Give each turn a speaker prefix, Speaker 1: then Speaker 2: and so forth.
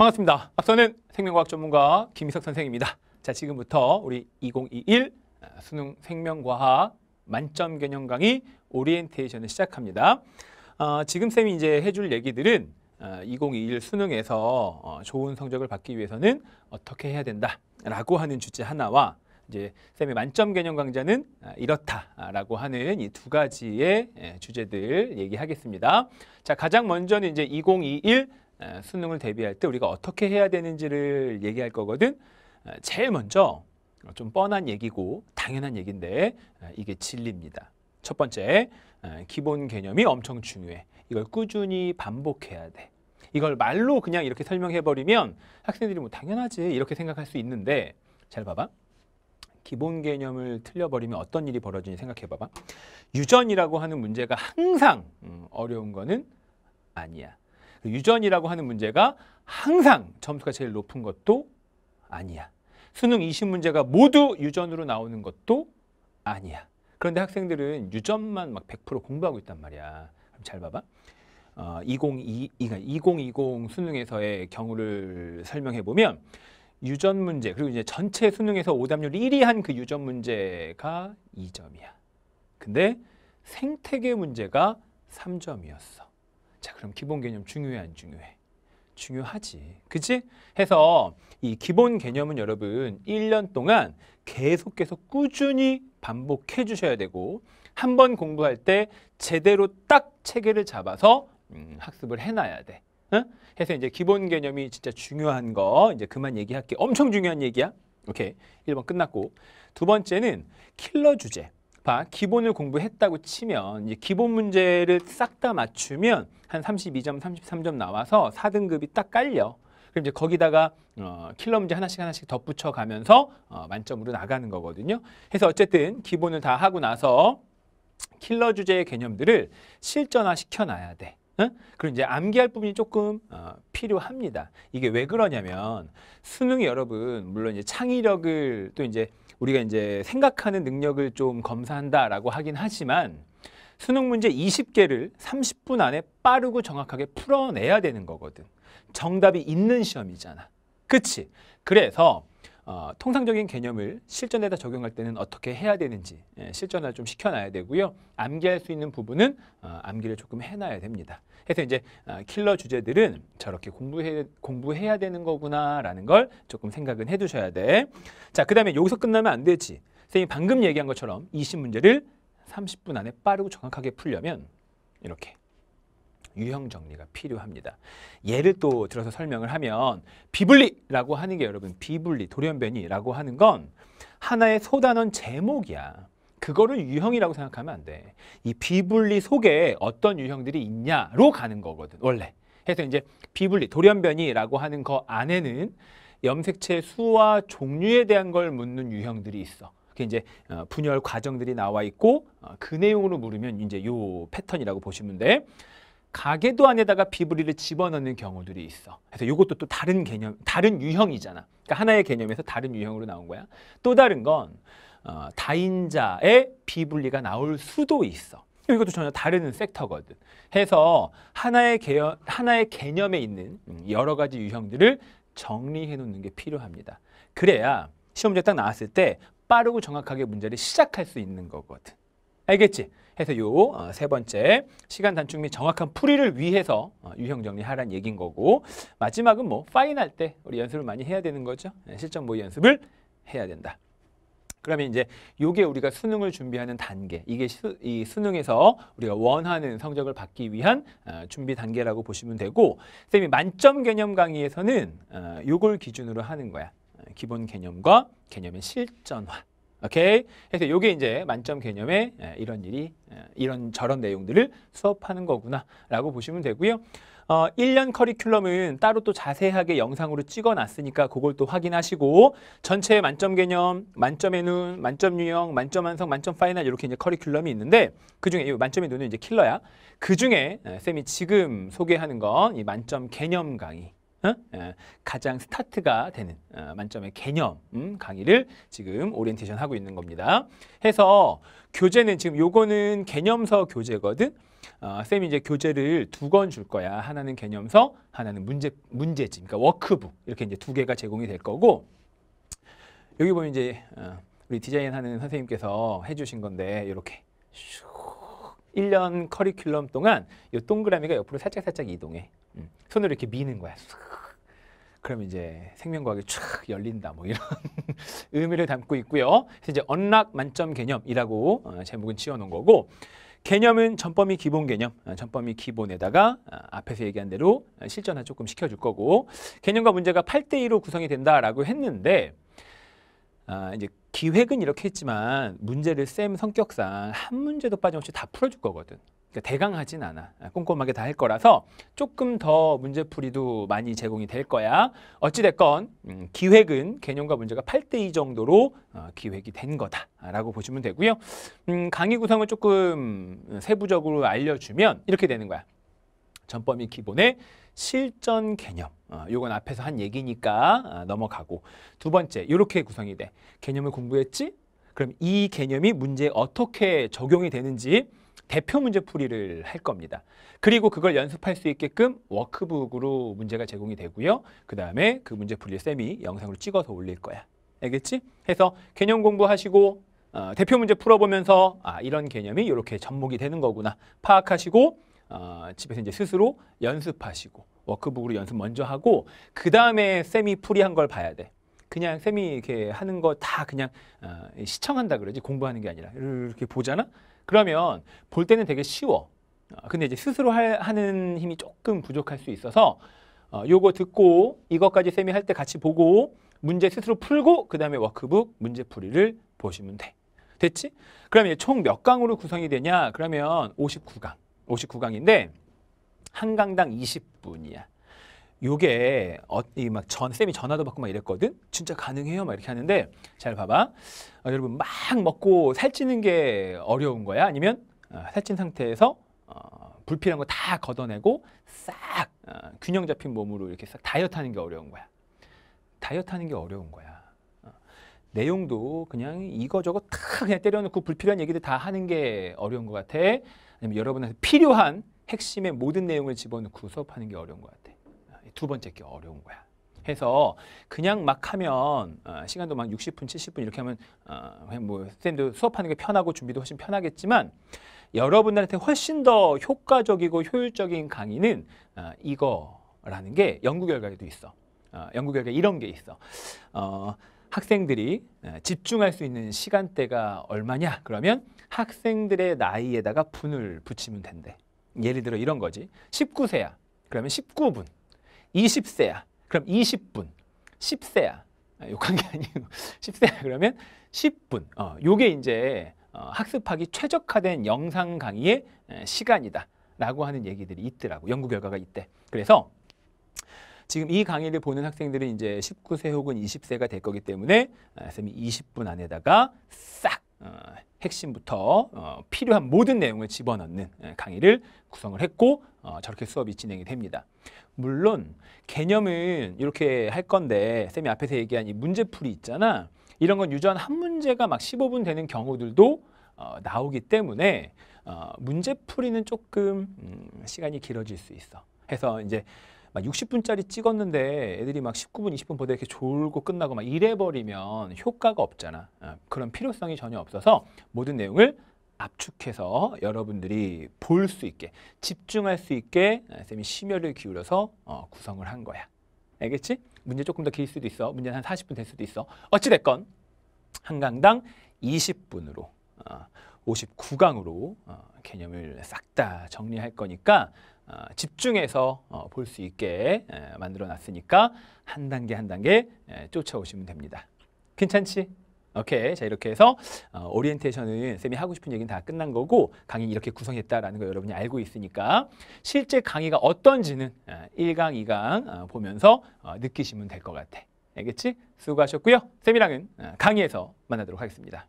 Speaker 1: 반갑습니다. 앞서는 생명과학 전문가 김희석 선생입니다. 자, 지금부터 우리 2021 수능 생명과학 만점 개념 강의 오리엔테이션을 시작합니다. 어, 지금 쌤이 이제 해줄 얘기들은 어, 2021 수능에서 어, 좋은 성적을 받기 위해서는 어떻게 해야 된다라고 하는 주제 하나와 이제 쌤의 만점 개념 강좌는 아, 이렇다라고 하는 이 두 가지의 예, 주제들 얘기하겠습니다. 자, 가장 먼저는 이제 2021 수능을 대비할 때 우리가 어떻게 해야 되는지를 얘기할 거거든. 제일 먼저 좀 뻔한 얘기고 당연한 얘기인데 이게 진리입니다. 첫 번째, 기본 개념이 엄청 중요해. 이걸 꾸준히 반복해야 돼. 이걸 말로 그냥 이렇게 설명해버리면 학생들이 뭐 당연하지 이렇게 생각할 수 있는데 잘 봐봐. 기본 개념을 틀려버리면 어떤 일이 벌어지니 생각해봐봐. 유전이라고 하는 문제가 항상 음, 어려운 거는 아니야. 유전이라고 하는 문제가 항상 점수가 제일 높은 것도 아니야. 수능 20문제가 모두 유전으로 나오는 것도 아니야. 그런데 학생들은 유전만 막 100% 공부하고 있단 말이야. 그럼 잘 봐봐. 어, 2020, 2020 그러니까 수능에서의 경우를 설명해 보면 유전 문제 그리고 이제 전체 수능에서 오답률 1위 한그 유전 문제가 2점이야. 근데 생태계 문제가 3점이었어. 자, 그럼 기본 개념 중요해 안 중요해? 중요하지. 그치? 해서 이 기본 개념은 여러분 1년 동안 계속해서 꾸준히 반복해 주셔야 되고 한 번 공부할 때 제대로 딱 체계를 잡아서 음, 학습을 해놔야 돼. 응? 해서 이제 기본 개념이 진짜 중요한 거 이제 그만 얘기할게. 엄청 중요한 얘기야. 오케이. 1번 끝났고. 두 번째는 킬러 주제. 봐, 기본을 공부했다고 치면 이제 기본 문제를 싹 다 맞추면 한 32점, 33점 나와서 4등급이 딱 깔려. 그럼 이제 거기다가 어, 킬러 문제 하나씩 하나씩 덧붙여 가면서 어, 만점으로 나가는 거거든요. 그서 어쨌든 기본을 다 하고 나서 킬러 주제의 개념들을 실전화 시켜놔야 돼. 응? 그리고 이제 암기할 부분이 조금 어, 필요합니다. 이게 왜 그러냐면 수능이 여러분 물론 이제 창의력을 또 이제 우리가 이제 생각하는 능력을 좀 검사한다라고 하긴 하지만 수능 문제 20개를 30분 안에 빠르고 정확하게 풀어내야 되는 거거든. 정답이 있는 시험이잖아. 그치? 그래서 어, 통상적인 개념을 실전에다 적용할 때는 어떻게 해야 되는지 예, 실전화 좀 시켜놔야 되고요. 암기할 수 있는 부분은 어, 암기를 조금 해놔야 됩니다. 그래서 이제 어, 킬러 주제들은 저렇게 공부해, 공부해야 되는 거구나라는 걸 조금 생각은 해두셔야 돼. 자, 그 다음에 여기서 끝나면 안 되지. 선생님 방금 얘기한 것처럼 20문제를 30분 안에 빠르고 정확하게 풀려면 이렇게 유형 정리가 필요합니다. 예를 또 들어서 설명을 하면 비분리라고 하는 게 여러분 비분리, 돌연변이라고 하는 건 하나의 소단원 제목이야. 그거를 유형이라고 생각하면 안 돼. 이 비분리 속에 어떤 유형들이 있냐로 가는 거거든, 원래. 해서 이제 비분리, 돌연변이라고 하는 거 안에는 염색체 수와 종류에 대한 걸 묻는 유형들이 있어. 그게 이제 어, 분열 과정들이 나와 있고 어, 그 내용으로 물으면 이제 요 패턴이라고 보시면 돼. 가계도 안에다가 비브리를 집어넣는 경우들이 있어. 그래서 이것도 또 다른 개념, 다른 유형이잖아. 그러니까 하나의 개념에서 다른 유형으로 나온 거야. 또 다른 건 어, 다인자의 비블리가 나올 수도 있어. 이것도 전혀 다른 섹터거든. 해서 하나의, 개연, 하나의 개념에 있는 음, 여러 가지 유형들을 정리해 놓는 게 필요합니다. 그래야 시험제 딱 나왔을 때 빠르고 정확하게 문제를 시작할 수 있는 거거든. 알겠지? 해서 요세 어, 번째 시간 단축 및 정확한 풀이를 위해서 어, 유형 정리하란 얘긴 거고 마지막은 뭐 파인할 때 우리 연습을 많이 해야 되는 거죠. 네, 실전 모의 연습을 해야 된다. 그러면 이제 요게 우리가 수능을 준비하는 단계 이게 수, 이 수능에서 우리가 원하는 성적을 받기 위한 어, 준비 단계라고 보시면 되고 쌤이 만점 개념 강의에서는 어, 요걸 기준으로 하는 거야 어, 기본 개념과 개념의 실전화 오케이? 그래서 이게 이제 만점 개념에 예, 이런 일이 예, 이런 저런 내용들을 수업하는 거구나라고 보시면 되고요. 어, 1년 커리큘럼은 따로 또 자세하게 영상으로 찍어놨으니까 그걸 또 확인하시고 전체 만점 개념, 만점의 눈, 만점 유형, 만점 완성, 만점 파이널 이렇게 이제 커리큘럼이 있는데 그중에 만점의 눈은 이제 킬러야. 그중에 예, 쌤이 지금 소개하는 건 이 만점 개념 강의 어? 예. 가장 스타트가 되는 어, 만점의 개념 음, 강의를 지금 오리엔테이션 하고 있는 겁니다. 해서 교재는 지금 요거는 개념서 교재거든. 어, 쌤이 이제 교재를 두 권 줄 거야. 하나는 개념서, 하나는 문제 문제집, 그러니까 워크북 이렇게 이제 두 개가 제공이 될 거고 여기 보면 이제 어, 우리 디자인하는 선생님께서 해주신 건데 이렇게. 슈 1년 커리큘럼 동안 이 동그라미가 옆으로 살짝살짝 이동해. 음, 손으로 이렇게 미는 거야. 그럼 이제 생명과학이 촥 열린다 뭐 이런 의미를 담고 있고요. 그래서 이제 언락 만점 개념이라고 어, 제목은 지어놓은 거고 개념은 전범위 기본 개념, 어, 전범위 기본에다가 아, 앞에서 얘기한 대로 어, 실전화 조금 시켜줄 거고 개념과 문제가 8대2로 구성이 된다라고 했는데 아, 이제 기획은 이렇게 했지만 문제를 쌤 성격상 한 문제도 빠짐없이 다 풀어줄 거거든. 그러니까 대강하진 않아. 아, 꼼꼼하게 다 할 거라서 조금 더 문제풀이도 많이 제공이 될 거야. 어찌됐건 음, 기획은 개념과 문제가 8대2 정도로 어, 기획이 된 거다라고 보시면 되고요. 음, 강의 구성을 조금 세부적으로 알려주면 이렇게 되는 거야. 전범위 기본의 실전 개념. 어, 요건 앞에서 한 얘기니까 어, 넘어가고 두 번째 이렇게 구성이 돼. 개념을 공부했지? 그럼 이 개념이 문제에 어떻게 적용이 되는지 대표 문제풀이를 할 겁니다. 그리고 그걸 연습할 수 있게끔 워크북으로 문제가 제공이 되고요. 그 다음에 그 문제풀이 쌤이 영상으로 찍어서 올릴 거야. 알겠지? 해서 개념 공부하시고 어, 대표 문제 풀어보면서 아 이런 개념이 이렇게 접목이 되는 거구나 파악하시고 어, 집에서 이제 스스로 연습하시고 워크북으로 연습 먼저 하고 그 다음에 쌤이 풀이한 걸 봐야 돼. 그냥 쌤이 이렇게 하는 거 다 그냥 어, 시청한다 그러지 공부하는 게 아니라 이렇게 보잖아? 그러면 볼 때는 되게 쉬워. 어, 근데 이제 스스로 할, 하는 힘이 조금 부족할 수 있어서 어, 요거 듣고 이것까지 쌤이 할 때 같이 보고 문제 스스로 풀고 그 다음에 워크북 문제풀이를 보시면 돼. 됐지? 그러면 총 몇 강으로 구성이 되냐? 그러면 59강. 59강인데 한 강당 20분이야. 요게 어, 이막 전, 쌤이 전화도 받고 막 이랬거든? 진짜 가능해요? 막 이렇게 하는데 잘 봐봐. 어, 여러분 막 먹고 살찌는 게 어려운 거야? 아니면 어, 살찐 상태에서 어, 불필요한 거 다 걷어내고 싹 어, 균형 잡힌 몸으로 이렇게 싹 다이어트 하는 게 어려운 거야. 다이어트 하는 게 어려운 거야. 어, 내용도 그냥 이거저거 탁 그냥 때려놓고 불필요한 얘기들 다 하는 게 어려운 것 같아. 아니면 여러분한테 필요한 핵심의 모든 내용을 집어넣고 수업하는 게 어려운 것 같아. 두 번째 게 어려운 거야. 해서 그냥 막 하면 어, 시간도 막 60분, 70분 이렇게 하면 어, 뭐 쌤도 수업하는 게 편하고 준비도 훨씬 편하겠지만 여러분들한테 훨씬 더 효과적이고 효율적인 강의는 어, 이거라는 게 연구 결과에도 있어. 어, 연구 결과에 이런 게 있어. 어, 학생들이 어, 집중할 수 있는 시간대가 얼마냐 그러면 학생들의 나이에다가 분을 붙이면 된대. 예를 들어 이런 거지. 19세야. 그러면 19분. 20세야. 그럼 20분. 10세야. 아, 욕한 게 아니고 10세야. 그러면 10분. 어, 요게 이제 어, 학습하기 최적화된 영상 강의의 시간이다. 라고 하는 얘기들이 있더라고. 연구 결과가 있대. 그래서 지금 이 강의를 보는 학생들은 이제 19세 혹은 20세가 될 거기 때문에 쌤이 아, 20분 안에다가 싹 어, 핵심부터 어, 필요한 모든 내용을 집어넣는 예, 강의를 구성을 했고 어, 저렇게 수업이 진행이 됩니다. 물론 개념은 이렇게 할 건데 쌤이 앞에서 얘기한 이 문제풀이 있잖아. 이런 건 유전 한 문제가 막 15분 되는 경우들도 어, 나오기 때문에 어, 문제풀이는 조금 음, 시간이 길어질 수 있어. 해서 이제 막 60분짜리 찍었는데 애들이 막 19분, 20분 보다 이렇게 졸고 끝나고 막 이래버리면 효과가 없잖아. 어, 그런 필요성이 전혀 없어서 모든 내용을 압축해서 여러분들이 볼 수 있게, 집중할 수 있게 어, 쌤이 심혈을 기울여서 어, 구성을 한 거야. 알겠지? 문제 조금 더 길 수도 있어. 문제는 한 40분 될 수도 있어. 어찌됐건 한 강당 20분으로 59강으로 개념을 싹 다 정리할 거니까 어, 집중해서 어, 볼수 있게 만들어 놨으니까 한 단계 한 단계 쫓아오시면 됩니다. 괜찮지? 오케이. 자, 이렇게 해서 어, 오리엔테이션은 쌤이 하고 싶은 얘기는 다 끝난 거고 강의 이렇게 구성했다라는 거 여러분이 알고 있으니까 실제 강의가 어떤지는 1강, 2강 보면서 느끼시면 될 것 같아. 알겠지? 수고하셨고요. 쌤이랑은 강의에서 만나도록 하겠습니다.